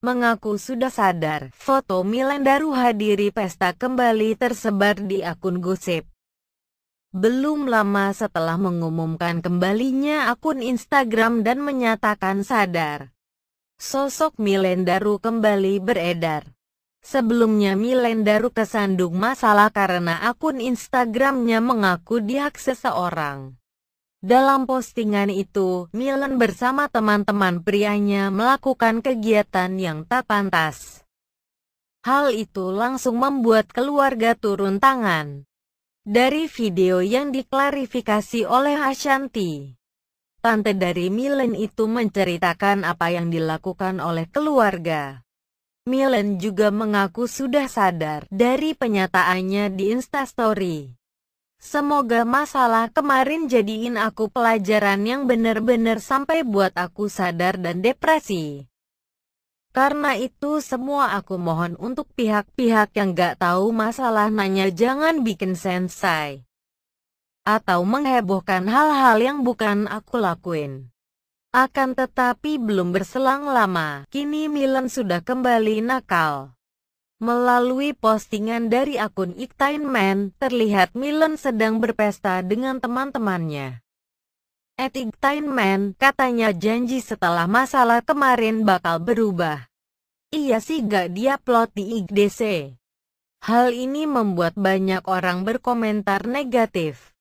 mengaku sudah sadar. Foto Milan Daru hadiri pesta kembali tersebar di akun gosip. Belum lama setelah mengumumkan kembalinya akun Instagram dan menyatakan sadar, sosok Milen Daru kembali beredar. Sebelumnya Milen Daru kesandung masalah karena akun Instagramnya mengaku dihak seseorang. Dalam postingan itu, Milan bersama teman-teman prianya melakukan kegiatan yang tak pantas. Hal itu langsung membuat keluarga turun tangan. Dari video yang diklarifikasi oleh Ashanti, tante dari Milan itu menceritakan apa yang dilakukan oleh keluarga. Milan juga mengaku sudah sadar dari penyataannya di Instastory. Semoga masalah kemarin jadiin aku pelajaran yang bener-bener sampai buat aku sadar dan depresi. Karena itu semua aku mohon untuk pihak-pihak yang gak tahu masalah nanya jangan bikin sensai. Atau menghebohkan hal-hal yang bukan aku lakuin. Akan tetapi belum berselang lama, kini Milan sudah kembali nakal. Melalui postingan dari akun Iktainman, terlihat Milan sedang berpesta dengan teman-temannya. At Iktainman, katanya janji setelah masalah kemarin bakal berubah. Iya sih gak dia plot di IGDC. Hal ini membuat banyak orang berkomentar negatif.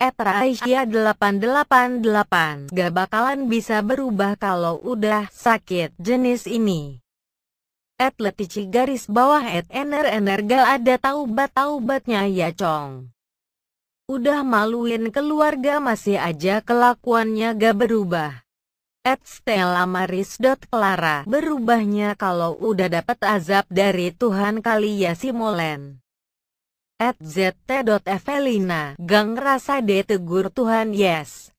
At Raisya 888 gak bakalan bisa berubah kalau udah sakit jenis ini. At letici garis bawah at ener energal ada taubat-taubatnya ya cong. Udah maluin keluarga masih aja kelakuannya gak berubah. At Stella Maris. dot Clara berubahnya kalau udah dapat azab dari Tuhan kali ya si Molen. At ZT. Evelina, gang rasa tegur Tuhan yes.